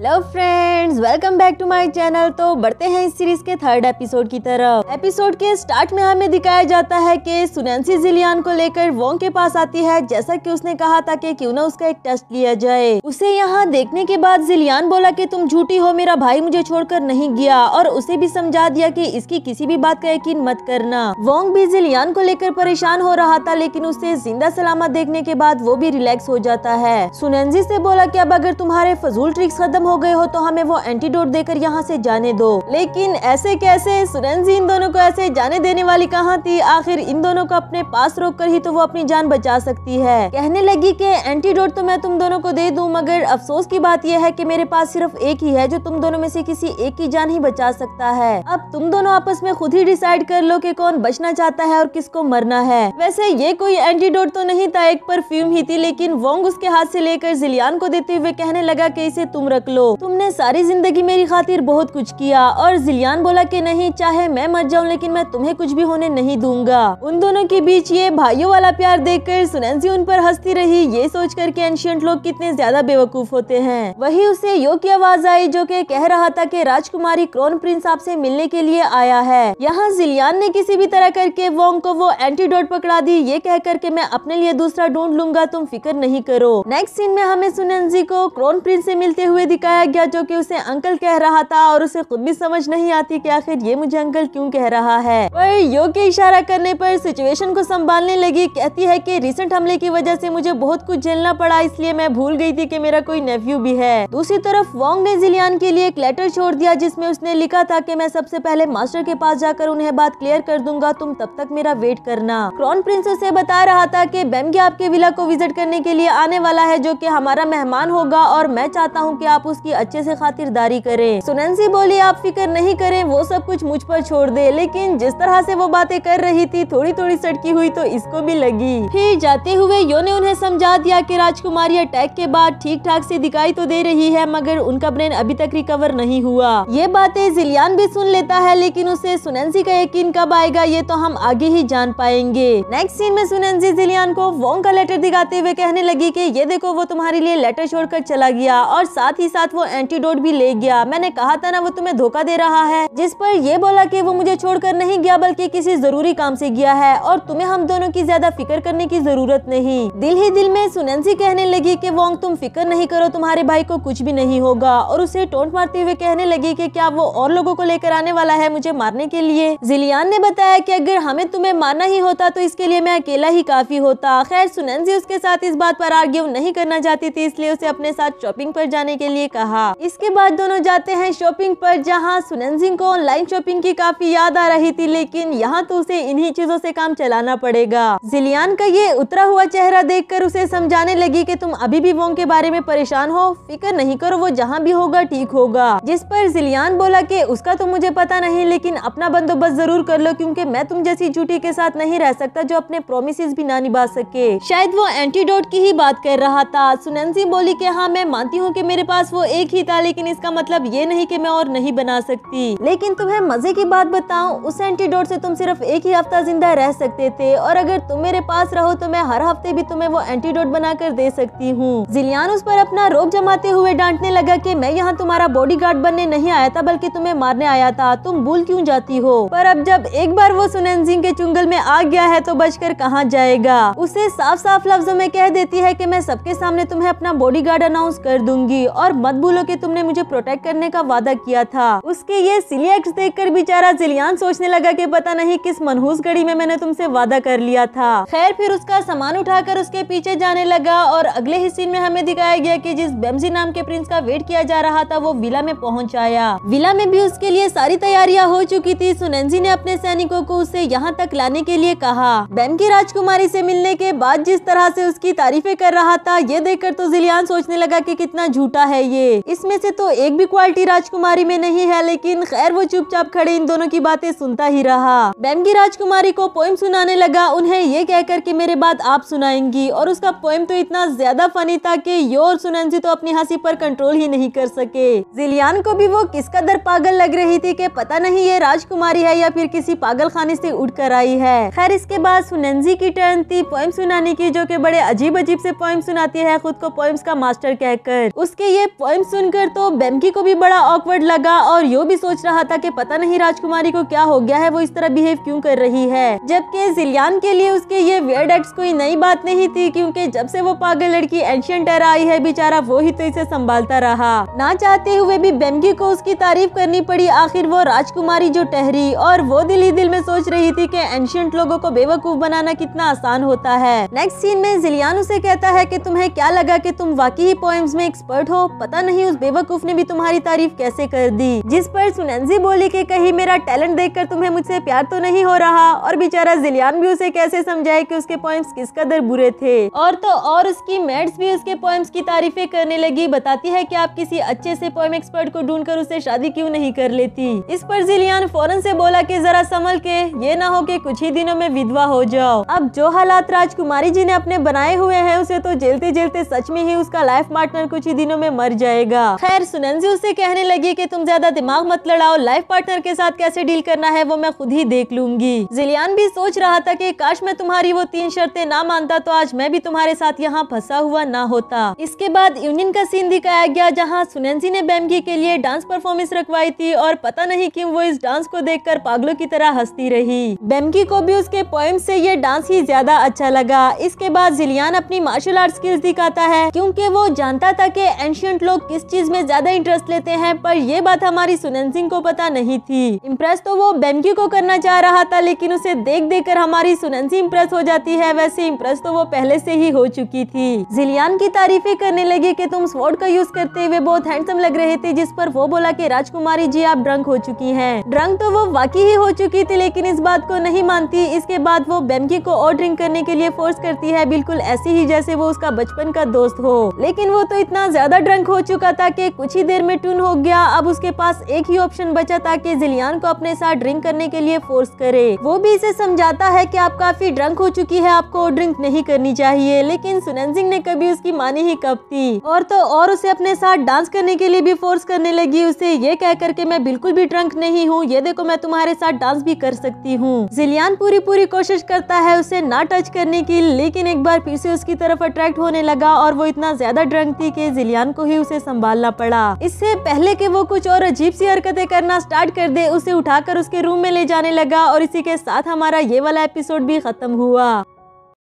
hello friends welcome back to my channel तो बढ़ते हैं इस सीरीज के थर्ड एपिसोड की तरफ एपिसोड के स्टार्ट में हमें दिखाया जाता है कि सुनैंसी जिलियान को लेकर वोंग के पास आती है जैसा कि उसने कहा था कि क्यों ना उसका एक टेस्ट लिया जाए उसे यहाँ देखने के बाद जिलियान बोला कि तुम झूठी हो मेरा भाई मुझे छोड़कर नहीं गया और उसे भी समझा दिया की कि इसकी किसी भी बात का यकीन मत करना वोंग भी जिलियान को लेकर परेशान हो रहा था लेकिन उसे जिंदा सलामत देखने के बाद वो भी रिलैक्स हो जाता है सुनैंजी ऐसी बोला की अब अगर तुम्हारे फजूल ट्रिक्स खत्म हो गए हो तो हमें वो एंटीडोट देकर यहाँ से जाने दो लेकिन ऐसे कैसे सुरेंजी इन दोनों को ऐसे जाने देने वाली कहाँ थी आखिर इन दोनों को अपने पास रोक कर ही तो वो अपनी जान बचा सकती है कहने लगी की एंटीडोट तो मैं तुम दोनों को दे दूँ मगर अफसोस की बात यह है की मेरे पास सिर्फ एक ही है जो तुम दोनों में से किसी एक की जान ही बचा सकता है अब तुम दोनों आपस में खुद ही डिसाइड कर लो की कौन बचना चाहता है और किसको मरना है वैसे ये कोई एंटीडोट तो नहीं था एक परफ्यूम ही थी लेकिन वोंग उसके हाथ से लेकर जिलियान को देते हुए कहने लगा की इसे तुम रख लो लो तुमने सारी जिंदगी मेरी खातिर बहुत कुछ किया और जिलियान बोला की नहीं चाहे मैं मर जाऊँ लेकिन मैं तुम्हें कुछ भी होने नहीं दूंगा उन दोनों के बीच ये भाइयों वाला प्यार देखकर सुनैंसी उन पर हंसती रही ये सोच कर के एंशियंट लोग कितने ज्यादा बेवकूफ होते हैं वही उसे यो की आवाज आई जो के कह रहा था की राजकुमारी क्रोन प्रिंस आपसे मिलने के लिए आया है यहाँ जिलियान ने किसी भी तरह करके वोंग को वो एंटीडोट पकड़ा दी ये कर के मैं अपने लिए दूसरा ढूंढ लूंगा तुम फिक्र नहीं करो नेक्स्ट सीन में हमें सुनैंसी को क्रोन प्रिंस ऐसी मिलते हुए दिखा चिपकाया गया जो कि उसे अंकल कह रहा था और उसे खुद भी समझ नहीं आती कि आखिर ये मुझे अंकल क्यों कह रहा है वह यो के इशारा करने पर सिचुएशन को संभालने लगी कहती है कि रिसेंट हमले की वजह से मुझे बहुत कुछ झेलना पड़ा इसलिए मैं भूल गई थी कि मेरा कोई नेफ्यू भी है दूसरी तरफ वॉन्ग ने जिलियान के लिए एक लेटर छोड़ दिया जिसमे उसने लिखा था की मैं सबसे पहले मास्टर के पास जाकर उन्हें बात क्लियर कर दूंगा तुम तब तक मेरा वेट करना क्रॉन प्रिंस उसे बता रहा था की बैमगे आपके विला को विजिट करने के लिए आने वाला है जो की हमारा मेहमान होगा और मैं चाहता हूँ कि आप उस उसकी अच्छे से खातिरदारी करें सुनंसी बोली आप फिक्र नहीं करें वो सब कुछ मुझ पर छोड़ दे लेकिन जिस तरह से वो बातें कर रही थी थोड़ी थोड़ी सड़की हुई तो इसको भी लगी फिर जाते हुए यो ने उन्हें समझा दिया की राजकुमारी अटैक के बाद ठीक ठाक से दिखाई तो दे रही है मगर उनका ब्रेन अभी तक रिकवर नहीं हुआ ये बातें जिलियान भी सुन लेता है लेकिन उसे सुनंसी का यकीन कब आएगा ये तो हम आगे ही जान पाएंगे नेक्स्ट सीन में सुनंसी जिलियान को वोंग का लेटर दिखाते हुए कहने लगी की ये देखो वो तुम्हारे लिए लेटर छोड़कर चला गया और साथ ही साथ साथ वो एंटीडोट भी ले गया मैंने कहा था ना वो तुम्हें धोखा दे रहा है जिस पर यह बोला कि वो मुझे छोड़कर नहीं गया बल्कि किसी जरूरी काम से गया है और तुम्हें हम दोनों की ज्यादा फिक्र करने की जरूरत नहीं दिल ही दिल में सुनंसी कहने लगी की वोंग तुम फिक्र नहीं करो तुम्हारे भाई को कुछ भी नहीं होगा और उसे टोंट मारते हुए कहने लगी की क्या वो और लोगो को लेकर आने वाला है मुझे मारने के लिए जिलियान ने बताया की अगर हमें तुम्हें मारना ही होता तो इसके लिए मैं अकेला ही काफी होता खैर सुनंसी उसके साथ इस बात पर आर्ग्यू नहीं करना चाहती थी इसलिए उसे अपने साथ शॉपिंग पर जाने के लिए कहा इसके बाद दोनों जाते हैं शॉपिंग पर जहां सुनन सिंह को ऑनलाइन शॉपिंग की काफी याद आ रही थी लेकिन यहाँ तो उसे इन्हीं चीजों से काम चलाना पड़ेगा जिलियान का ये उतरा हुआ चेहरा देख उसे समझाने लगी की तुम अभी भी वोंग के बारे में परेशान हो फिक्र नहीं करो वो जहाँ भी होगा ठीक होगा जिस पर जिलियान बोला की उसका तो मुझे पता नहीं लेकिन अपना बंदोबस्त जरूर कर लो क्यूँकी मैं तुम जैसी झूठी के साथ नहीं रह सकता जो अपने प्रोमिस भी ना निभा सके शायद वो एंटीडोट की ही बात कर रहा था सुनंद सिंह बोली की हाँ मैं मानती हूँ की मेरे पास वो एक ही था लेकिन इसका मतलब ये नहीं कि मैं और नहीं बना सकती लेकिन तुम्हें मजे की बात बताऊं उस एंटीडोट से तुम सिर्फ एक ही हफ्ता जिंदा रह सकते थे और अगर तुम मेरे पास रहो तो मैं हर हफ्ते भी तुम्हें वो एंटीडोट बनाकर दे सकती हूँ जिलियान उस पर अपना रोब जमाते हुए डांटने लगा की मैं यहाँ तुम्हारा बॉडी बनने नहीं आया था बल्कि तुम्हें मारने आया था तुम भूल क्यूँ जाती हो पर अब जब एक बार वो सिंह के चुंगल में आ गया है तो बचकर कहाँ जाएगा उसे साफ साफ लफ्जों में कह देती है की मैं सबके सामने तुम्हें अपना बॉडी अनाउंस कर दूंगी और मत भूलो कि तुमने मुझे प्रोटेक्ट करने का वादा किया था उसके ये सिली एक्ट देख कर बेचारा जिलियान सोचने लगा की पता नहीं किस मनहूस घड़ी में मैंने तुमसे वादा कर लिया था खैर फिर उसका सामान उठाकर उसके पीछे जाने लगा और अगले ही सीन में हमें दिखाया गया की जिस बेमसी नाम के प्रिंस का वेट किया जा रहा था वो विला में पहुँच आया विला में भी उसके लिए सारी तैयारियाँ हो चुकी थी सुनंजी ने अपने सैनिकों को उसे यहाँ तक लाने के लिए कहा बैम की राजकुमारी से मिलने के बाद जिस तरह से उसकी तारीफें कर रहा था ये देखकर तो जिलियान सोचने लगा कि कितना झूठा है ये चाहिए इसमें से तो एक भी क्वालिटी राजकुमारी में नहीं है लेकिन खैर वो चुपचाप खड़े इन दोनों की बातें सुनता ही रहा बैमगी राजकुमारी को पोइम सुनाने लगा उन्हें ये कहकर कि मेरे बाद आप सुनाएंगी और उसका पोइम तो इतना ज्यादा फनी था कि यो और सुनंजी तो अपनी हंसी पर कंट्रोल ही नहीं कर सके जिलियान को भी वो किसका दर पागल लग रही थी कि पता नहीं ये राजकुमारी है या फिर किसी पागल खाने से उठ कर आई है खैर इसके बाद सुनंजी की टर्न थी पोइम सुनाने की जो कि बड़े अजीब अजीब से पोइम सुनाती है खुद को पोइम्स का मास्टर कहकर उसके ये पोइम सुनकर तो बेमकी को भी बड़ा ऑकवर्ड लगा और यो भी सोच रहा था कि पता नहीं राजकुमारी को क्या हो गया है वो इस तरह बिहेव क्यों कर रही है जबकि जिलियान के लिए उसके ये वियर्ड एक्ट्स कोई नई बात नहीं थी क्योंकि जब से वो पागल लड़की एंशियन टेरा आई है बेचारा वो ही तो इसे संभालता रहा ना चाहते हुए भी बेमकी को उसकी तारीफ करनी पड़ी आखिर वो राजकुमारी जो टहरी और वो दिल ही दिल में सोच रही थी की एंशियंट लोगो को बेवकूफ बनाना कितना आसान होता है नेक्स्ट सीन में जिलियान उसे कहता है की तुम्हें क्या लगा की तुम वाकई पोएम्स में एक्सपर्ट हो पता पता नहीं उस बेवकूफ ने भी तुम्हारी तारीफ कैसे कर दी जिस पर सुनैनजी बोली कि कहीं मेरा टैलेंट देखकर तुम्हें मुझसे प्यार तो नहीं हो रहा और बेचारा जिलियान भी उसे कैसे समझाए कि उसके पोएम्स किस कदर बुरे थे और तो और उसकी मेड्स भी उसके पोएम्स की तारीफे करने लगी बताती है की कि आप किसी अच्छे से पॉइम एक्सपर्ट को ढूंढ कर उसे शादी क्यूँ नहीं कर लेती इस पर जिलियान फौरन से बोला की जरा संभल के ये ना हो की कुछ ही दिनों में विधवा हो जाओ अब जो हालात राजकुमारी जी ने अपने बनाए हुए है उसे तो जेलते जेलते सच में ही उसका लाइफ पार्टनर कुछ ही दिनों में मर जाए जाएगा खैर सुनंजी उससे कहने लगी कि तुम ज्यादा दिमाग मत लड़ाओ लाइफ पार्टनर के साथ कैसे डील करना है वो मैं खुद ही देख लूंगी जिलियान भी सोच रहा था कि काश मैं तुम्हारी वो तीन शर्तें ना मानता तो आज मैं भी तुम्हारे साथ यहाँ फंसा हुआ ना होता इसके बाद यूनियन का सीन दिखाया गया जहाँ सुनैंसी ने बैमगी के लिए डांस परफॉर्मेंस रखवाई थी और पता नहीं की वो इस डांस को देख पागलों की तरह हंसती रही बैमगी को भी उसके पोइम ऐसी ये डांस ही ज्यादा अच्छा लगा इसके बाद जिलियान अपनी मार्शल आर्ट स्किल्स दिखाता है क्योंकि वो जानता था कि एंशियंट लोग लोग किस चीज में ज्यादा इंटरेस्ट लेते हैं पर यह बात हमारी सुनन सिंह को पता नहीं थी इम्प्रेस तो वो बेमकी को करना चाह रहा था लेकिन उसे देख देख कर हमारी सुनन सिंह इम्प्रेस हो जाती है वैसे इम्प्रेस तो वो पहले से ही हो चुकी थी जिलियान की तारीफे करने लगी की तुम स्वॉर्ड का यूज करते हुए बहुत हैंडसम लग रहे थे जिस पर वो बोला की राजकुमारी जी आप ड्रंक हो चुकी है ड्रंक तो वो वाकई ही हो चुकी थी लेकिन इस बात को नहीं मानती इसके बाद वो बेमकी को और ड्रिंक करने के लिए फोर्स करती है बिल्कुल ऐसी ही जैसे वो उसका बचपन का दोस्त हो लेकिन वो तो इतना ज्यादा ड्रंक हो चुका था कि कुछ ही देर में टून हो गया अब उसके पास एक ही ऑप्शन बचा था कि जिलियान को अपने साथ ड्रिंक करने के लिए फोर्स करे वो भी इसे समझाता है कि आप काफी ड्रंक हो चुकी है आपको ड्रिंक नहीं करनी चाहिए लेकिन सुनन सिंह ने कभी उसकी मानी ही कब थी और तो और उसे अपने साथ डांस करने के लिए भी फोर्स करने लगी उसे ये कह करके मैं बिल्कुल भी ड्रंक नहीं हूँ ये देखो मैं तुम्हारे साथ डांस भी कर सकती हूँ जिलियान पूरी पूरी कोशिश करता है उसे ना टच करने की लेकिन एक बार फिर से उसकी तरफ अट्रैक्ट होने लगा और वो इतना ज्यादा ड्रंक थी की जिलियान को ही उसे उसे संभालना पड़ा इससे पहले कि वो कुछ और अजीब सी हरकतें करना स्टार्ट कर दे उसे उठाकर उसके रूम में ले जाने लगा और इसी के साथ हमारा ये वाला एपिसोड भी खत्म हुआ